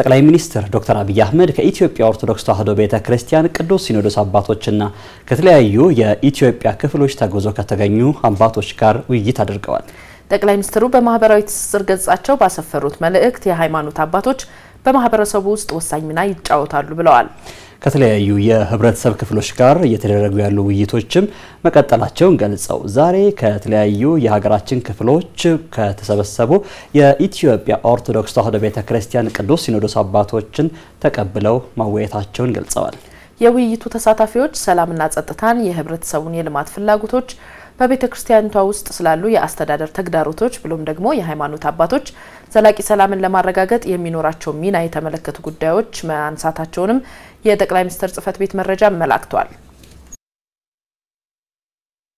ጠቅላይ ሚኒስትር ዶክተር አብይ አህመድ ከኢትዮጵያ ኦርቶዶክስ ተዋሕዶ ቤተ ክርስቲያን ቅዱስ ሲኖዶስ አባቶችና ከተለያዩ የኢትዮጵያ ክፍሎች ተጉዞ ከተገኙ አባቶች ጋር ውይይት አድርገዋል። ጠቅላይ ሚኒስትሩ በማህበራዊ ትስስር ገጻቸው ባሰፈሩት መልእክት የሃይማኖት አባቶች በማህበረሰቡ ውስጥ ወሳኝ ሚና ይጫወታሉ ብለዋል። ከተለያዩ የህብረተሰብ ክፍሎች ጋር እየተደረጉ ያሉ ውይይቶችም መቀጠላቸውን ገልጸው ዛሬ ከተለያዩ የሀገራችን ክፍሎች ከተሰበሰቡ የኢትዮጵያ ኦርቶዶክስ ተዋሕዶ ቤተ ክርስቲያን ቅዱስ ሲኖዶስ አባቶችን ተቀብለው ማወያየታቸውን ገልጸዋል። የውይይቱ ተሳታፊዎች ሰላምና ጸጥታን፣ የህብረተሰቡን የልማት ፍላጎቶች፣ በቤተ ክርስቲያኒቷ ውስጥ ስላሉ የአስተዳደር ተግዳሮቶች ብሎም ደግሞ የሃይማኖት አባቶች ዘላቂ ሰላምን ለማረጋገጥ የሚኖራቸው ሚና የተመለከቱ ጉዳዮች ማንሳታቸውንም የጠቅላይ ሚኒስትር ጽህፈት ቤት መረጃ መላክቷል።